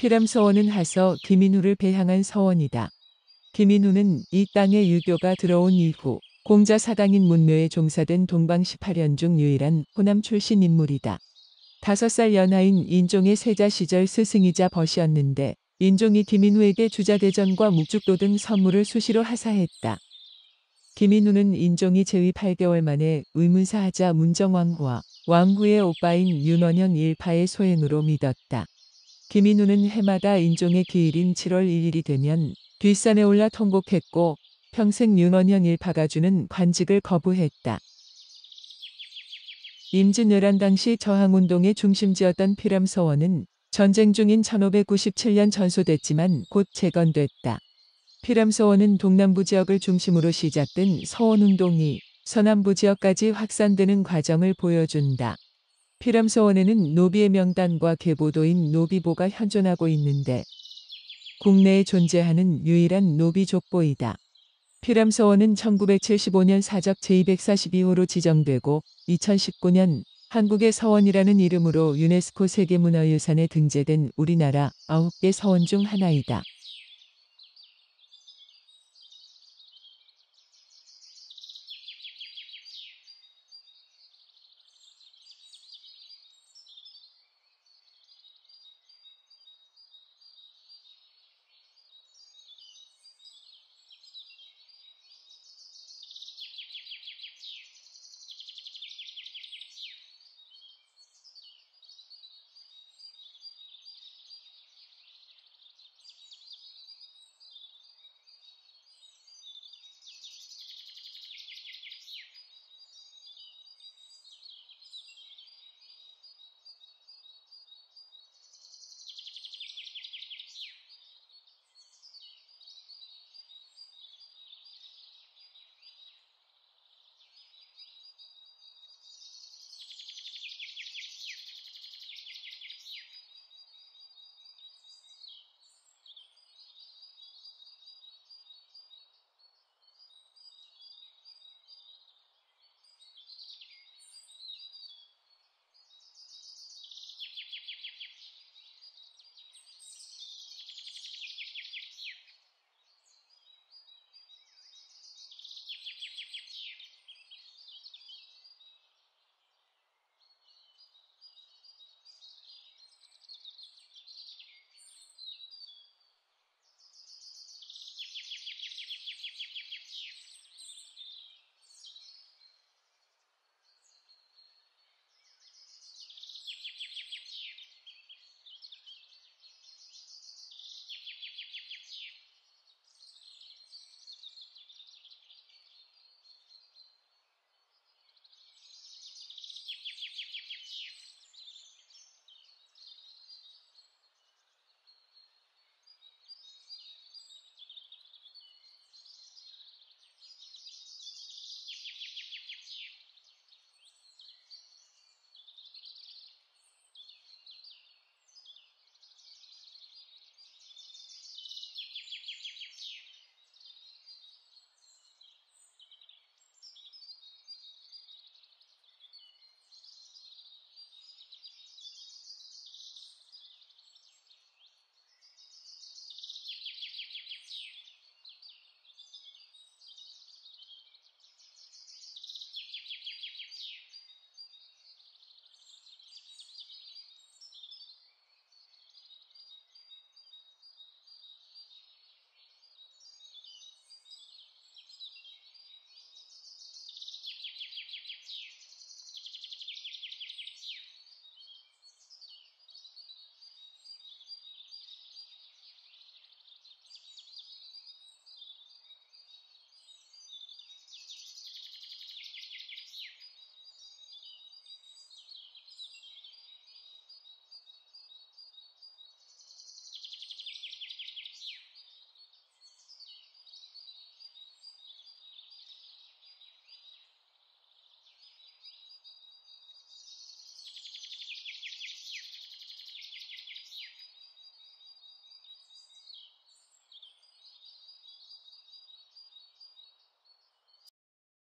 피람 서원은 하서 김인우를 배향한 서원이다. 김인우는이 땅에 유교가 들어온 이후 공자 사당인 문묘에 종사된 동방 18년 중 유일한 호남 출신 인물이다. 다섯 살 연하인 인종의 세자 시절 스승이자 벗이었는데 인종이 김인우에게 주자대전과 묵죽도 등 선물을 수시로 하사했다. 김인우는 인종이 재위 8개월 만에 의문사하자 문정왕후와 왕후의 오빠인 윤원현 일파의 소행으로 믿었다. 김인우는 해마다 인종의 기일인 7월 1일이 되면 뒷산에 올라 통곡했고 평생 윤원현 일파가 주는 관직을 거부했다. 임진왜란 당시 저항운동의 중심지였던 피람서원은 전쟁 중인 1597년 전소됐지만 곧 재건됐다. 피람서원은 동남부 지역을 중심으로 시작된 서원운동이 서남부 지역까지 확산되는 과정을 보여준다. 피람서원에는 노비의 명단과 계보도인 노비보가 현존하고 있는데 국내에 존재하는 유일한 노비 족보이다. 피람서원은 1975년 사적 제242호로 지정되고 2019년 한국의 서원이라는 이름으로 유네스코 세계문화유산에 등재된 우리나라 9개 서원 중 하나이다.